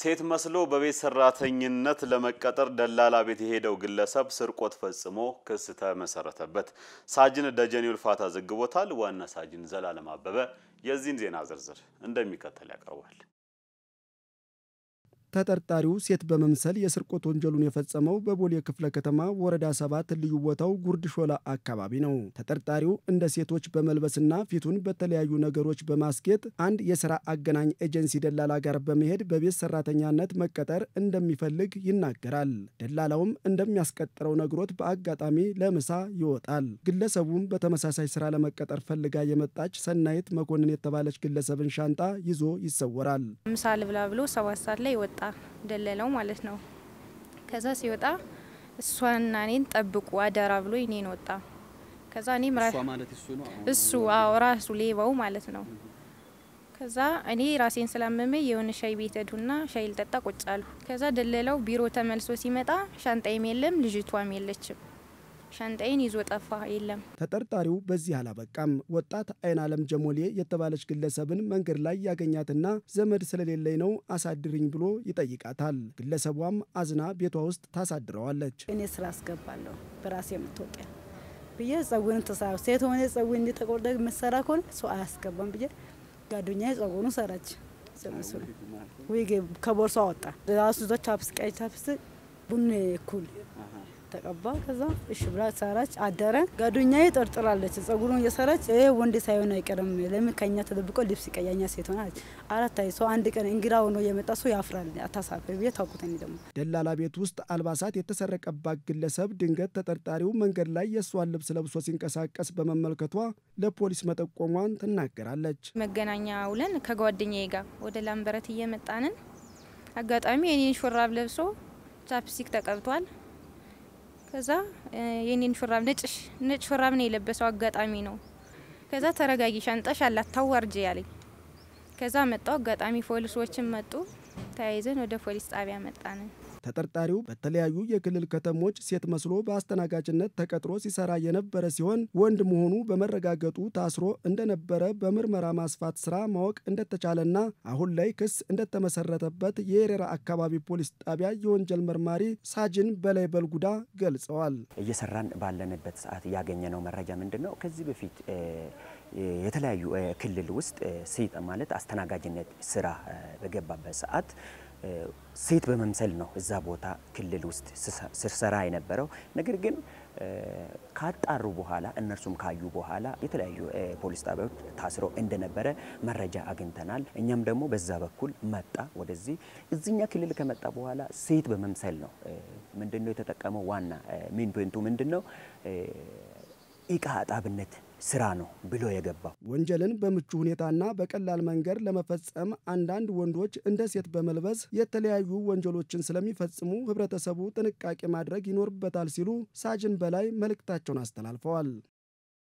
ሴት መስሎ በቤት ሰራተኝነት ለመቀጠር ደላላ ቤት የሄደው ግለሰብ ስርቆት ፈጽሞ ክስ ተመሰረተበት። ሳጅን ደጀኔ ውልፋታ ዘግቦታል። ዋና ሳጅን ዘላለም አበበ የዚህን ዜና ዝርዝር እንደሚከተል ያቀርባል። ተጠርጣሪው ሴት በመምሰል የስርቆት ወንጀሉን የፈጸመው በቦሌ ክፍለ ከተማ ወረዳ ሰባት ልዩ ቦታው ጉርድ ሾላ አካባቢ ነው። ተጠርጣሪው እንደ ሴቶች በመልበስና ፊቱን በተለያዩ ነገሮች በማስጌጥ አንድ የስራ አገናኝ ኤጀንሲ ደላላ ጋር በመሄድ በቤት ሰራተኛነት መቀጠር እንደሚፈልግ ይናገራል። ደላላውም እንደሚያስቀጥረው ነግሮት በአጋጣሚ ለምሳ ይወጣል። ግለሰቡም በተመሳሳይ ስራ ለመቀጠር ፈልጋ የመጣች ሰናይት መኮንን የተባለች ግለሰብን ሻንጣ ይዞ ይሰወራል። ምሳ ልብላ ብሎ ሰባት ሰዓት ላይ ወጣ ወጣ ደለለው ማለት ነው። ከዛ ሲወጣ እሷና እኔን ጠብቁ አደራ ብሎ እኔን ወጣ። ከዛ እኔም እሱ አዎ ራሱ ሌባው ማለት ነው። ከዛ እኔ ራሴን ስላመመ የሆነ ሻይ ቤት ሄድኩና ሻይ ልጠጣ ቁጭ ከዛ ደለለው ቢሮ ተመልሶ ሲመጣ ሻንጣይም የለም ልጅቷም የለችም። ሸንጠይን ይዞ ጠፋ። የለም። ተጠርጣሪው በዚህ አላበቃም። ወጣት አይን አለም ጀሞሌ የተባለች ግለሰብን መንገድ ላይ ያገኛትና ዘመድ ስለሌለኝ ነው አሳድርኝ ብሎ ይጠይቃታል። ግለሰቧም አዝና ቤቷ ውስጥ ታሳድረዋለች። እኔ ስራ አስገባለሁ በራሴ የምትወቅ ብዬ ጸጉን ተሳ ሴት ሆነ ጸጉር እንዲተቆርጠ መሰራ ከሆነ ሰው አያስገባም ብዬ ጓደኛ ጸጉኑ ሰራች። ከቦርሷ ወጣ ራሱ ዞች ቻፕስ ቀይ ቡን እኩል ተቀባ። ከዛ እሽ ብላ ሰራች፣ አደረ። ጓደኛዬ ጠርጥራለች፣ ጸጉሩን እየሰራች ይሄ ወንድ ሳይሆን አይቀርም፣ ለምን ከኛ ተደብቆ ልብስ ይቀያኛ ሴት ሆናለች። አራት ሰው አንድ ቀን እንግዳ ሆኖ የመጣ ሰው ያፍራል፣ አታሳፍር ብዬ ታውቁት። ደግሞ ደላላ ቤት ውስጥ አልባሳት የተሰረቀባት ግለሰብ ድንገት ተጠርጣሪው መንገድ ላይ የእሷን ልብስ ለብሶ ሲንቀሳቀስ በመመልከቷ ለፖሊስ መጠቆሟን ትናገራለች። መገናኛ ውለን ከጓደኛዬ ጋር ወደ ላምበረት እየመጣንን አጋጣሚ የኔን ሹራብ ለብሶ ቻፕስቲክ ተቀብቷል። ከዛ የኔን ሹራብ ነጭ ሹራብ ነው የለበሰው፣ አጋጣሚ ነው። ከዛ ተረጋጊ፣ ሻንጣሽ አላት ታዋርጅ ያለኝ። ከዛ መጣው አጋጣሚ ፖሊሶችም መጡ። ተያይዘን ወደ ፖሊስ ጣቢያ መጣንን። ተጠርጣሪው በተለያዩ የክልል ከተሞች ሴት መስሎ በአስተናጋጅነት ተቀጥሮ ሲሰራ የነበረ ሲሆን ወንድ መሆኑ በመረጋገጡ ታስሮ እንደነበረ በምርመራ ማስፋት ስራ ማወቅ እንደተቻለና አሁን ላይ ክስ እንደተመሰረተበት የኤሬራ አካባቢ ፖሊስ ጣቢያ የወንጀል መርማሪ ሳጅን በላይ በልጉዳ ገልጸዋል። እየሰራን ባለንበት ሰዓት ያገኘነው መረጃ ምንድን ነው? ከዚህ በፊት የተለያዩ ክልል ውስጥ ሴት ማለት አስተናጋጅነት ስራ በገባበት ሰዓት ሴት በመምሰል ነው እዛ ቦታ ክልል ውስጥ ስሰራ የነበረው። ነገር ግን ካጣሩ በኋላ እነርሱም ካዩ በኋላ የተለያዩ ፖሊስ ጣቢያዎች ታስሮ እንደነበረ መረጃ አግኝተናል። እኛም ደግሞ በዛ በኩል መጣ ወደዚህ እዚኛ ክልል ከመጣ በኋላ ሴት በመምሰል ነው። ምንድነው የተጠቀመው ዋና ሜን ፖይንቱ ምንድነው? እቃ አጣብነት ስራ ነው ብሎ የገባው። ወንጀልን በምቹ ሁኔታና በቀላል መንገድ ለመፈጸም አንዳንድ ወንዶች እንደ ሴት በመልበስ የተለያዩ ወንጀሎችን ስለሚፈጽሙ ህብረተሰቡ ጥንቃቄ ማድረግ ይኖርበታል ሲሉ ሳጅን በላይ መልእክታቸውን አስተላልፈዋል።